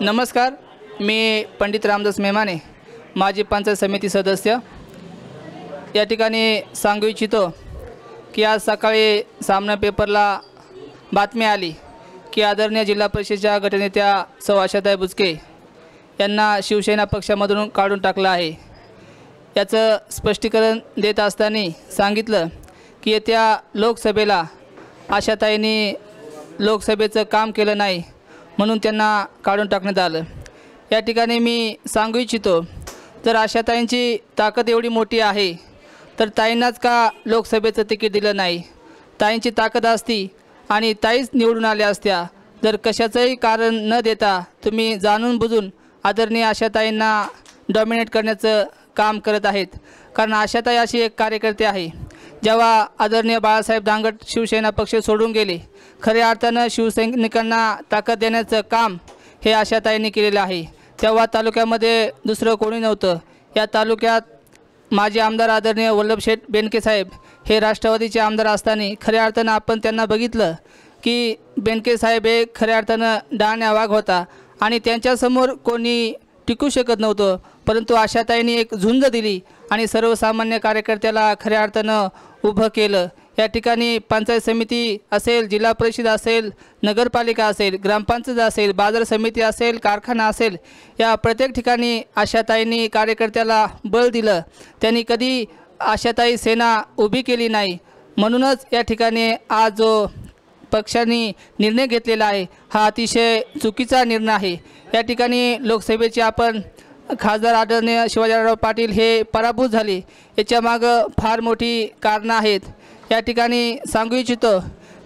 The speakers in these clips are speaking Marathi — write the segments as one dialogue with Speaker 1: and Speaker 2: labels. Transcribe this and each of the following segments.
Speaker 1: नमस्कार मी पंडित रामदास मेमाने माजी पंचायत समिती सदस्य या ठिकाणी सांगू इच्छितो की आज सकाळी सामना पेपरला बातमी आली की आदरणीय जिल्हा परिषदेच्या गटनेत्या सौ आशाताई बुचके यांना शिवसेना पक्षामधून काढून टाकलं आहे याचं स्पष्टीकरण देत असताना सांगितलं की येत्या लोकसभेला आशाताईंनी लोकसभेचं काम केलं नाही म्हणून त्यांना काढून टाकण्यात आलं या ठिकाणी मी सांगू इच्छितो जर आशाताईंची ताकद एवढी मोठी आहे तर ताईंनाच का लोकसभेचं तिकीट दिलं नाही ताईंची ताकद असती आणि ताईच निवडून आल्या असत्या जर कशाचंही कारण न देता तुम्ही जाणून बुजून आदरणीय आशाताईंना डॉमिनेट करण्याचं काम करत आहेत कारण आशाताई अशी एक कार्यकर्ते आहे जेव्हा आदरणीय बाळासाहेब दांगट शिवसेना पक्ष सोडून गेले खऱ्या अर्थानं शिवसैनिकांना ताकद देण्याचं काम हे आशाताईंनी केलेलं आहे तेव्हा तालुक्यामध्ये दुसरं कोणी नव्हतं या तालुक्यात माजी आमदार आदरणीय वल्लभशेठ बेनके साहेब हे राष्ट्रवादीचे आमदार असताना खऱ्या अर्थानं आपण त्यांना बघितलं की बेनके साहेब हे खऱ्या अर्थानं डाण्या वाघ होता आणि त्यांच्यासमोर कोणी टिकू शकत नव्हतं परंतु आशाताईंनी एक झुंज दिली आणि सर्वसामान्य कार्यकर्त्याला खऱ्या अर्थानं उभं केलं या ठिकाणी पंचायत समिती असेल जिल्हा परिषद असेल नगरपालिका असेल ग्रामपंचायत असेल बाजार समिती असेल कारखाना असेल या प्रत्येक ठिकाणी आशाताईंनी कार्यकर्त्याला बळ दिलं त्यांनी कधी आशाताई सेना उभी केली नाही म्हणूनच या ठिकाणी आज जो पक्षांनी निर्णय घेतलेला आहे हा अतिशय चुकीचा निर्णय आहे या ठिकाणी लोकसभेची आपण खासदार आदरणीय शिवाजीराव पाटील हे पराभूत झाले याच्यामागं फार मोठी कारणं आहेत या ठिकाणी सांगू इच्छितो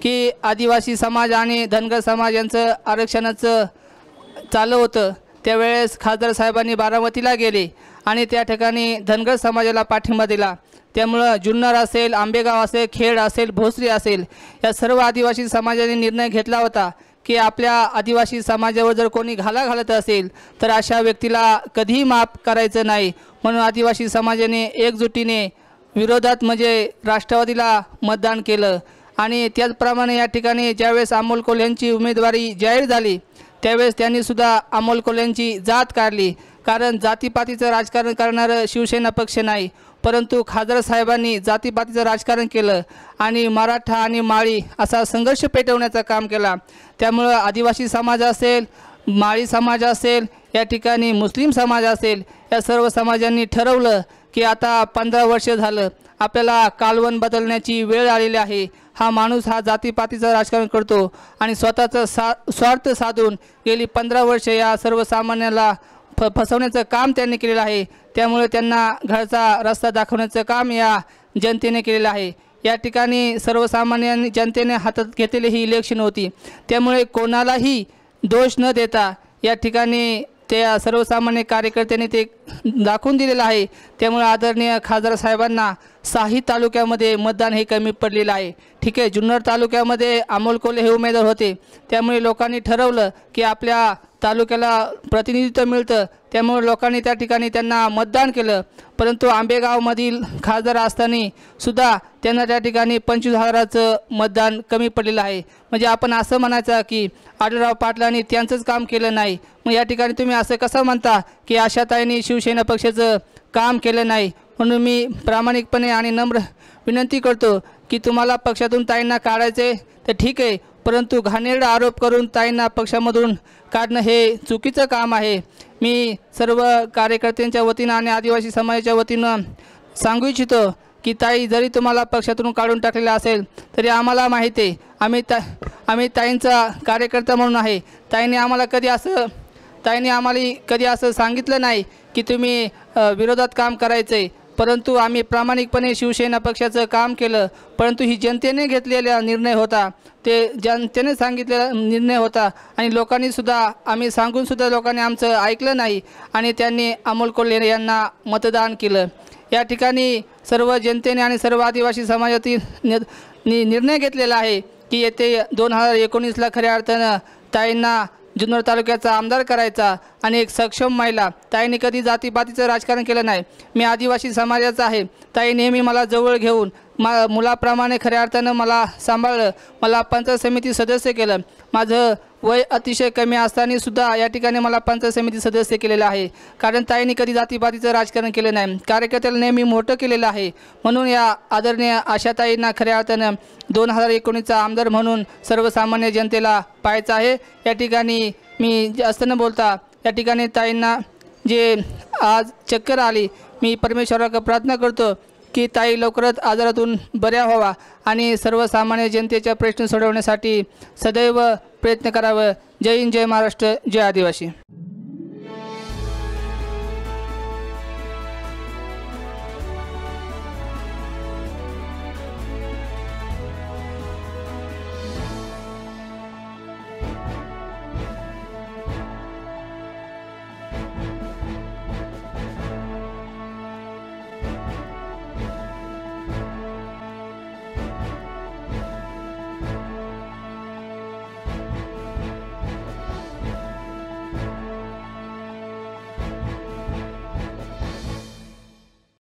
Speaker 1: की आदिवासी समाज आणि धनगर समाज यांचं आरक्षणाचं चालू होतं त्यावेळेस खासदार साहेबांनी बारामतीला गेले आणि त्या ठिकाणी धनगर समाजाला पाठिंबा दिला त्यामुळं जुन्नर असेल आंबेगाव असेल खेड असेल भोसरी असेल या सर्व आदिवासी समाजाने निर्णय घेतला होता की आपल्या आदिवासी समाजावर जर कोणी घाला घालत असेल तर अशा व्यक्तीला कधीही माफ करायचं नाही म्हणून आदिवासी समाजाने एकजुटीने विरोधात म्हणजे राष्ट्रवादीला मतदान केलं आणि त्याचप्रमाणे या ठिकाणी ज्यावेळेस अमोल कोल्हे उमेदवारी जाहीर झाली त्यावेळेस त्यांनीसुद्धा अमोल कोल्हे जात काढली कारण जातीपातीचं राजकारण करणारं शिवसेना पक्ष नाही परंतु खासदार साहेबांनी जातीपातीचं राजकारण केलं आणि मराठा आणि माळी असा संघर्ष पेटवण्याचं काम केला त्यामुळं आदिवासी समाज असेल माळी समाज असेल या ठिकाणी मुस्लिम समाज असेल या सर्व समाजांनी ठरवलं की आता पंधरा वर्ष झालं आपल्याला कालवण बदलण्याची वेळ आलेली आहे हा माणूस हा जातीपातीचं राजकारण करतो आणि स्वतःचं सा स्वार्थ साधून गेली पंधरा वर्ष या सर्वसामान्याला फ फसवण्याचं काम त्यांनी केलेलं आहे त्यामुळे त्यांना घरचा रस्ता दाखवण्याचं काम या जनतेने केलेलं आहे या ठिकाणी सर्वसामान्य जनतेने हातात घेतलेली ही इलेक्शन होती त्यामुळे कोणालाही दोष न देता या ठिकाणी त्या सर्वसामान्य कार्यकर्त्यांनी ते दाखवून दिलेलं आहे त्यामुळे आदरणीय खासदार साहेबांना साही तालुक्यामध्ये मतदान हे कमी पडलेलं आहे ठीक आहे जुन्नर तालुक्यामध्ये अमोल कोले हे उमेदवार होते त्यामुळे लोकांनी ठरवलं की आपल्या तालुक्याला प्रतिनिधित्व मिळतं त्यामुळे लोकांनी त्या ठिकाणी त्यांना मतदान केलं परंतु आंबेगावमधील खासदार असताना सुद्धा त्यांना त्या ठिकाणी पंचवीस हजाराचं मतदान कमी पडलेलं आहे म्हणजे आपण असं म्हणायचं की आढळराव पाटलांनी त्यांचंच काम केलं नाही मग या ठिकाणी तुम्ही असं कसं म्हणता की आशाताईंनी शिवसेना पक्षाचं काम केलं नाही म्हणून मी प्रामाणिकपणे आणि नम्र विनंती करतो की तुम्हाला पक्षातून ताईंना काढायचे तर ठीक आहे परंतु घाणेरडा आरोप करून ताईंना पक्षामधून काढणं हे चुकीचं काम आहे मी सर्व कार्यकर्त्यांच्या वतीनं आणि आदिवासी समाजाच्या वतीनं सांगू इच्छितो की ताई जरी तुम्हाला पक्षातून काढून टाकलेलं असेल तरी आम्हाला माहिती आहे आम्ही ता आम्ही ताईंचा कार्यकर्ता म्हणून आहे ताईने आम्हाला कधी असं ताईने आम्हाला कधी असं सांगितलं नाही की तुम्ही विरोधात काम करायचं आहे परंतु आम्ही प्रामाणिकपणे शिवसेना पक्षाचं काम केलं परंतु ही जनतेने घेतलेला निर्णय होता ते जनतेने सांगितलेला निर्णय होता आणि लोकांनीसुद्धा आम्ही सांगूनसुद्धा लोकांनी आमचं ऐकलं नाही आणि त्यांनी अमोल कोल्हे यांना मतदान केलं या ठिकाणी सर्व जनतेने आणि सर्व आदिवासी समाजातील नि निर्णय घेतलेला आहे की येथे दोन हजार एकोणीसला खऱ्या अर्थानं ताईंना जुन्नर तालुक्याचा आमदार करायचा आणि एक सक्षम महिला ताईने कधी जातीपातीचं राजकारण केलं नाही मी आदिवासी समाजाचा आहे ताई नेहमी मला जवळ घेऊन मा मुलाप्रमाणे खऱ्या अर्थानं मला सांभाळलं मला पंचायत समिती सदस्य केलं माझं वय अतिशय कमी असतानासुद्धा या ठिकाणी मला पंचायत समिती सदस्य केलेलं आहे कारण ताईने कधी जातीपातीचं राजकारण केलं नाही कार्यकर्त्याला नेहमी मोठं केलेलं आहे म्हणून या आदरणीय आशाताईंना खऱ्या अर्थानं दोन हजार एकोणीसचा आमदार म्हणून सर्वसामान्य जनतेला पाहायचं आहे या ठिकाणी मी जास्त न बोलता या ठिकाणी ताईंना जे आज चक्कर आली मी परमेश्वराला प्रार्थना करतो की ताई लवकरच आजारातून बऱ्या व्हावा आणि सर्वसामान्य जनतेच्या प्रश्न सोडवण्यासाठी सदैव प्रयत्न करावं जय हिंद जय महाराष्ट्र जय आदिवासी